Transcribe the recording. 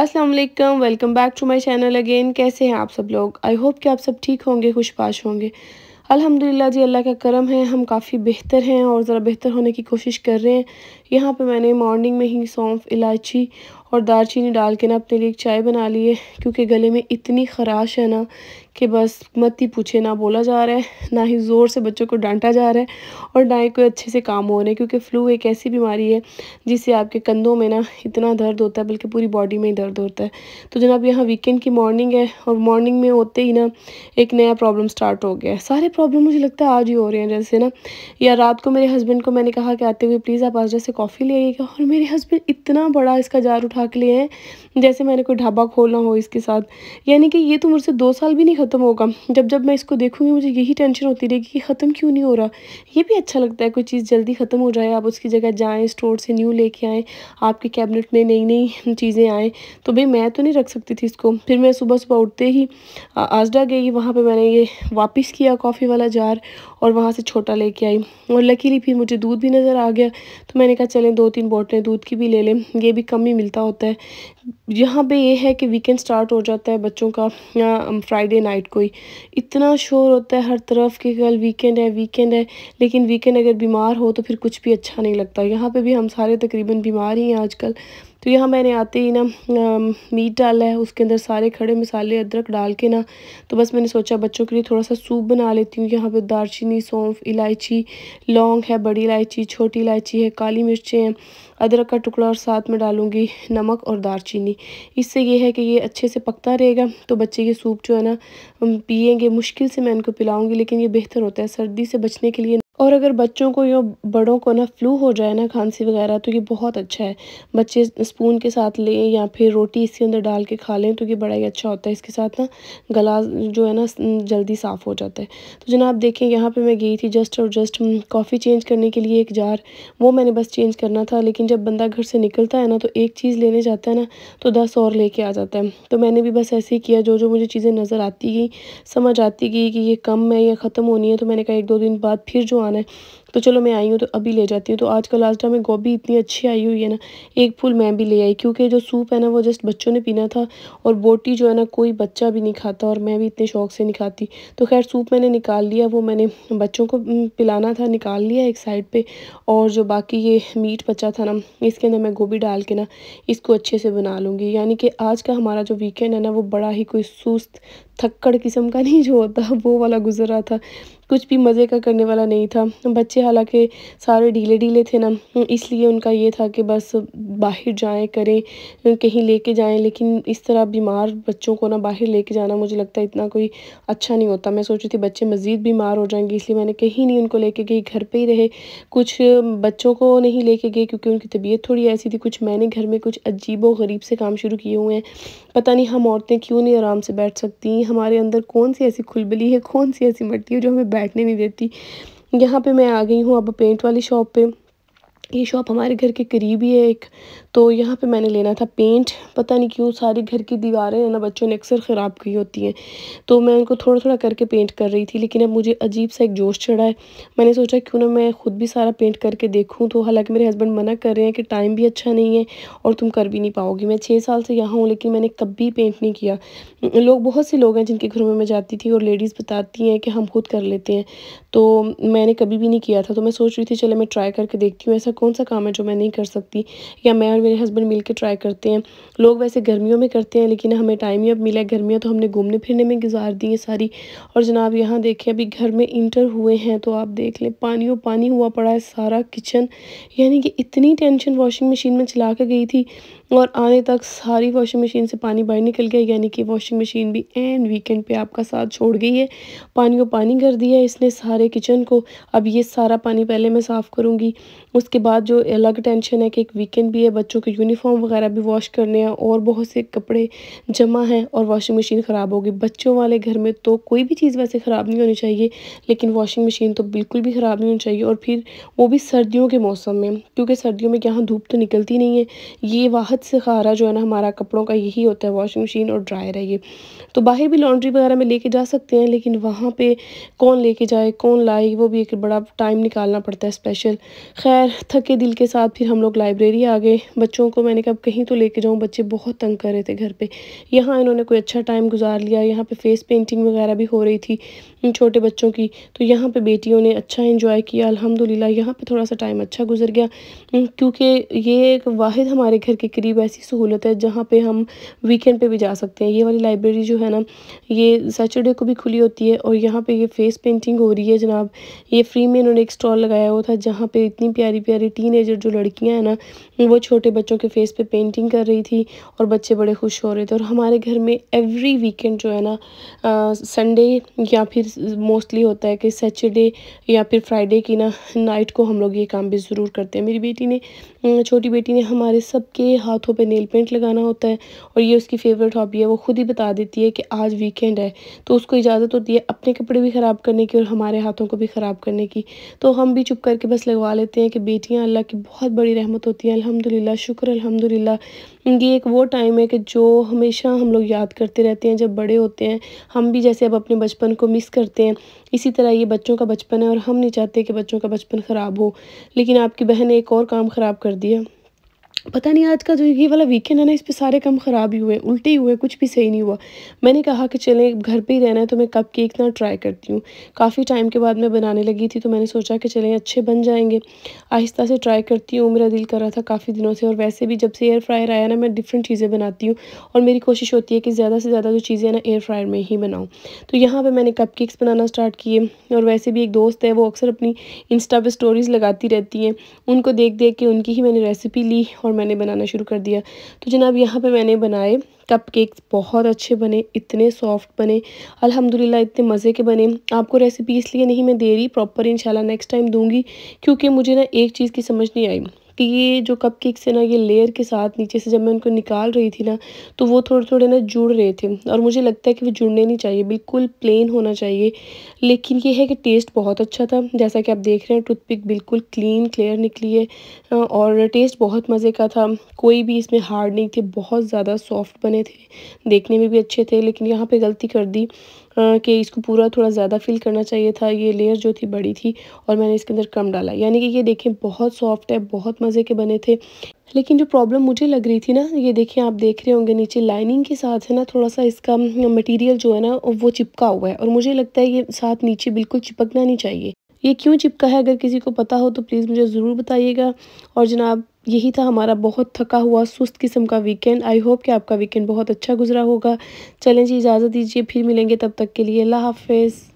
अस्सलाम वालेकुम welcome back to my channel again कैसे हैं आप सब लोग आई होप कि आप सब ठीक होंगे खुशपाश होंगे अल्हम्दुलिल्लाह जी अल्लाह का करम है हम काफ़ी बेहतर हैं और ज़रा बेहतर होने की कोशिश कर रहे हैं यहाँ पे मैंने मॉर्निंग में ही सौंफ इलायची और दालचीनी डाल के ना अपने लिए एक चाय बना ली है क्योंकि गले में इतनी खराश है ना कि बस मत ही पूछे ना बोला जा रहा है ना ही ज़ोर से बच्चों को डांटा जा रहा है और ना ही कोई अच्छे से काम हो रहे हैं क्योंकि फ़्लू एक ऐसी बीमारी है जिससे आपके कंधों में ना इतना दर्द होता है बल्कि पूरी बॉडी में ही दर्द होता है तो जनाब यहाँ वीकेंड की मॉर्निंग है और मॉर्निंग में होते ही ना एक नया प्रॉब्लम स्टार्ट हो गया है सारे प्रॉब्लम मुझे लगता है आज ही हो रहे हैं जैसे ना या रात को मेरे हस्बैंड को मैंने कहा कि आते हुए प्लीज़ आप आज जैसे कॉफ़ी ले आइएगा और मेरे हस्बैंड इतना बड़ा इसका जार उठा के लिए हैं जैसे मैंने कोई ढाबा खोलना हो इसके साथ यानी कि ये तो मुझसे दो साल भी नहीं ख़त्म होगा जब जब मैं इसको देखूँगी मुझे यही टेंशन होती रहेगी कि ख़त्म क्यों नहीं हो रहा ये भी अच्छा लगता है कोई चीज़ जल्दी ख़त्म हो जाए आप उसकी जगह जाएँ स्टोर से न्यू लेके आएँ आपके कैबिनेट में नई नई चीज़ें आएँ तो भाई मैं तो नहीं रख सकती थी इसको फिर मैं सुबह सुबह उठते ही आजडा गई वहाँ पर मैंने ये वापस किया कॉफ़ी वाला जार और वहाँ से छोटा लेके आई और लकीली फिर मुझे दूध भी नज़र आ गया तो मैंने कहा चलें दो तीन बोटलें दूध की भी ले लें ये भी कम ही मिलता होता है यहाँ पे ये है कि वीकेंड स्टार्ट हो जाता है बच्चों का फ्राइडे नाइट को ही इतना शोर होता है हर तरफ कि कल वीकेंड है वीकेंड है लेकिन वीकेंड अगर बीमार हो तो फिर कुछ भी अच्छा नहीं लगता यहाँ पे भी हम सारे तकरीबन बीमार ही हैं आजकल तो यहाँ मैंने आते ही ना मीट डाला है उसके अंदर सारे खड़े मसाले अदरक डाल के ना तो बस मैंने सोचा बच्चों के लिए थोड़ा सा सूप बना लेती हूँ यहाँ पर दारचीनी सौंफ इलायची लौंग है बड़ी इलायची छोटी इलायची है काली मिर्चें हैं अदरक का टुकड़ा और साथ में डालूँगी नमक और दारचीनी इससे ये है कि ये अच्छे से पकता रहेगा तो बच्चे ये सूप जो है ना पियेंगे मुश्किल से मैं इनको पिलाऊँगी लेकिन ये बेहतर होता है सर्दी से बचने के लिए और अगर बच्चों को या बड़ों को ना फ्लू हो जाए ना खांसी वगैरह तो ये बहुत अच्छा है बच्चे स्पून के साथ लें या फिर रोटी इसके अंदर डाल के खा लें तो ये बड़ा ही अच्छा होता है इसके साथ ना गला जो है ना जल्दी साफ़ हो जाता है तो जनाब देखें यहाँ पर मैं गई थी जस्ट और जस्ट कॉफ़ी चेंज करने के लिए एक जार वो मैंने बस चेंज करना था लेकिन जब बंदा घर से निकलता है ना तो एक चीज़ लेने जाता है ना तो दस और ले आ जाता है तो मैंने भी बस ऐसे ही किया जो जो मुझे चीज़ें नज़र आती गई समझ आती गई कि ये कम है या ख़त्म होनी है तो मैंने कहा एक दो दिन बाद फिर जो सामान है तो चलो मैं आई हूँ तो अभी ले जाती हूँ तो आज का लास्ट टाइम गोभी इतनी अच्छी आई हुई है ना एक फूल मैं भी ले आई क्योंकि जो सूप है ना वो जस्ट बच्चों ने पीना था और बोटी जो है ना कोई बच्चा भी नहीं खाता और मैं भी इतने शौक से नहीं खाती तो खैर सूप मैंने निकाल लिया वो मैंने बच्चों को पिलाना था निकाल लिया एक साइड पर और जो बाकी ये मीट बचा था ना इसके अंदर मैं गोभी डाल के ना इसको अच्छे से बना लूँगी यानी कि आज का हमारा जो वीकेंड है ना वो बड़ा ही कोई सुस्त थक्कड़ किस्म का नहीं जो होता वो वाला गुजर रहा था कुछ भी मज़े का करने वाला नहीं था बच्चे हालांकि सारे ढीले ढीले थे ना इसलिए उनका ये था कि बस बाहर जाएं करें कहीं लेके जाएं लेकिन इस तरह बीमार बच्चों को ना बाहर लेके जाना मुझे लगता है इतना कोई अच्छा नहीं होता मैं सोच रही थी बच्चे मज़ीद बीमार हो जाएंगे इसलिए मैंने कहीं नहीं उनको लेके गई घर पे ही रहे कुछ बच्चों को नहीं लेके गए क्योंकि उनकी तबीयत थोड़ी ऐसी थी कुछ मैंने घर में कुछ अजीब गरीब से काम शुरू किए हुए हैं पता नहीं हम औरतें क्यों नहीं आराम से बैठ सकती हमारे अंदर कौन सी ऐसी खुलबली है कौन सी ऐसी मट्टी है जो हमें बैठने नहीं देती यहाँ पे मैं आ गई हूँ अब पेंट वाली शॉप पे ये शॉप हमारे घर के करीब ही है एक तो यहाँ पे मैंने लेना था पेंट पता नहीं क्यों सारी घर की दीवारें है ना बच्चों ने अक्सर ख़राब की होती हैं तो मैं उनको थोड़ा थोड़ा करके पेंट कर रही थी लेकिन अब मुझे अजीब सा एक जोश चढ़ा है मैंने सोचा क्यों ना मैं ख़ुद भी सारा पेंट करके देखूँ तो हालाँकि मेरे हस्बैंड मना कर रहे हैं कि टाइम भी अच्छा नहीं है और तुम कर भी नहीं पाओगी मैं छः साल से यहाँ हूँ लेकिन मैंने कभी पेंट नहीं किया लोग बहुत से लोग हैं जिनके घरों में मैं जाती थी और लेडीज़ बताती हैं कि हम खुद कर लेते हैं तो मैंने कभी भी नहीं किया था तो मैं सोच रही थी चले मैं ट्राई करके देखती हूँ ऐसा कौन सा काम है जो मैं नहीं कर सकती या मैं और मेरे हस्बैंड मिल ट्राई करते हैं लोग वैसे गर्मियों में करते हैं लेकिन हमें टाइम ही अब मिला है गर्मियाँ तो हमने घूमने फिरने में गुजार दी है सारी और जनाब यहाँ देखें अभी घर में इंटर हुए हैं तो आप देख लें पानी वो पानी हुआ पड़ा है सारा किचन यानी कि इतनी टेंशन वॉशिंग मशीन में चला के गई थी और आने तक सारी वॉशिंग मशीन से पानी बाहर निकल गया यानी कि वॉशिंग मशीन भी एंड वीकेंड पे आपका साथ छोड़ गई है पानी को पानी कर दिया इसने सारे किचन को अब ये सारा पानी पहले मैं साफ़ करूँगी उसके बाद बाद जो अलग टेंशन है कि एक वीकेंड भी है बच्चों के यूनिफॉर्म वगैरह भी वॉश करने हैं और बहुत से कपड़े जमा हैं और वॉशिंग मशीन ख़राब होगी बच्चों वाले घर में तो कोई भी चीज़ वैसे ख़राब नहीं होनी चाहिए लेकिन वॉशिंग मशीन तो बिल्कुल भी ख़राब नहीं होनी चाहिए और फिर वो भी सर्दियों के मौसम में क्योंकि सर्दियों में यहाँ धूप तो निकलती नहीं है ये वाहत से खारा जो है ना हमारा कपड़ों का यही होता है वॉशिंग मशीन और ड्रायर है ये तो बाहर भी लॉन्ड्री वगैरह में लेके जा सकते हैं लेकिन वहाँ पे कौन लेके जाए कौन लाए वो भी एक बड़ा टाइम निकालना पड़ता है स्पेशल खैर थक थके दिल के साथ फिर हम लोग लाइब्रेरी आ गए बच्चों को मैंने कहा कहीं तो लेके जाऊँ बच्चे बहुत तंग कर रहे थे घर पे यहाँ इन्होंने कोई अच्छा टाइम गुजार लिया यहाँ पे फेस पेंटिंग वगैरह भी हो रही थी छोटे बच्चों की तो यहाँ पे बेटियों ने अच्छा इन्जॉय किया अल्हम्दुलिल्लाह यहाँ पे थोड़ा सा टाइम अच्छा गुजर गया क्योंकि ये एक वाहिद हमारे घर के करीब ऐसी सहूलत है जहाँ पे हम वीकेंड पे भी जा सकते हैं ये वाली लाइब्रेरी जो है ना ये सैटरडे को भी खुली होती है और यहाँ पर ये फेस पेंटिंग हो रही है जनाब ये फ्री में इन्होंने एक स्टॉल लगाया हुआ था जहाँ पर इतनी प्यारी प्यारी टीन जो लड़कियाँ हैं ना वो छोटे बच्चों के फेस पर पेंटिंग कर रही थी और बच्चे बड़े खुश हो रहे थे और हमारे घर में एवरी वीकेंड जो है ना संडे या फिर मोस्टली होता है कि सैटरडे या फिर फ्राइडे की ना नाइट को हम लोग ये काम भी ज़रूर करते हैं मेरी बेटी ने छोटी बेटी ने हमारे सबके हाथों पे नेल पेंट लगाना होता है और ये उसकी फेवरेट हॉबी है वो खुद ही बता देती है कि आज वीकेंड है तो उसको इजाज़त होती है अपने कपड़े भी ख़राब करने की और हमारे हाथों को भी ख़राब करने की तो हम भी चुप करके बस लगवा लेते हैं कि बेटियाँ अल्लाह की बहुत बड़ी रहमत होती हैं अलहमदिल्ला शुक्र अलहमदिल्ला ये एक वो टाइम है कि जो हमेशा हम लोग याद करते रहते हैं जब बड़े होते हैं हम भी जैसे अब अपने बचपन को मिस कर करते हैं इसी तरह ये बच्चों का बचपन है और हम नहीं चाहते कि बच्चों का बचपन ख़राब हो लेकिन आपकी बहन ने एक और काम ख़राब कर दिया पता नहीं आज का जो ये वाला वीकेंड है ना इस पर सारे काम ख़राब ही हुए उल्टे ही हुए कुछ भी सही नहीं हुआ मैंने कहा कि चलें घर पे ही रहना है तो मैं कप केक ना ट्राई करती हूँ काफ़ी टाइम के बाद मैं बनाने लगी थी तो मैंने सोचा कि चलें अच्छे बन जाएंगे आहिस्ता से ट्राई करती हूँ मेरा दिल कर रहा था काफ़ी दिनों से और वैसे भी जब से एयर फ्रायर आया ना मैं डिफरेंट चीज़ें बनाती हूँ और मेरी कोशिश होती है कि ज़्यादा से ज़्यादा जो चीज़ें ना एयर फ्रायर में ही बनाऊँ तो यहाँ पर मैंने कप केक्स बनाना स्टार्ट किए और वैसे भी एक दोस्त है वो अक्सर अपनी इंस्टा पर स्टोरीज़ लगाती रहती हैं उनको देख देख के उनकी ही मैंने रेसिपी ली और और मैंने बनाना शुरू कर दिया तो जनाब यहाँ पे मैंने बनाए कप केक्स बहुत अच्छे बने इतने सॉफ्ट बने अल्हम्दुलिल्लाह इतने मज़े के बने आपको रेसिपी इसलिए नहीं मैं दे रही प्रॉपर इंशाल्लाह नेक्स्ट टाइम दूंगी क्योंकि मुझे ना एक चीज़ की समझ नहीं आई कि ये जो कप केक्स है ना ये लेयर के साथ नीचे से जब मैं उनको निकाल रही थी ना तो वो थोड़े थोड़े ना जुड़ रहे थे और मुझे लगता है कि वो जुड़ने नहीं चाहिए बिल्कुल प्लेन होना चाहिए लेकिन ये है कि टेस्ट बहुत अच्छा था जैसा कि आप देख रहे हैं टूथपिक बिल्कुल क्लीन क्लियर निकली है और टेस्ट बहुत मज़े का था कोई भी इसमें हार्ड नहीं थे बहुत ज़्यादा सॉफ्ट बने थे देखने में भी अच्छे थे लेकिन यहाँ पर गलती कर दी कि इसको पूरा थोड़ा ज़्यादा फ़ील करना चाहिए था ये लेयर जो थी बड़ी थी और मैंने इसके अंदर कम डाला यानी कि ये देखें बहुत सॉफ्ट है बहुत मज़े के बने थे लेकिन जो प्रॉब्लम मुझे लग रही थी ना ये देखें आप देख रहे होंगे नीचे लाइनिंग के साथ है ना थोड़ा सा इसका मटेरियल जो है ना वो चिपका हुआ है और मुझे लगता है ये साथ नीचे बिल्कुल चिपकना नहीं चाहिए ये क्यों चिपका है अगर किसी को पता हो तो प्लीज़ मुझे ज़रूर बताइएगा और जनाब यही था हमारा बहुत थका हुआ सुस्त किस्म का वीकेंड आई होप कि आपका वीकेंड बहुत अच्छा गुजरा होगा चलें जी इजाज़त दीजिए फिर मिलेंगे तब तक के लिए अल्लाह हाफिज़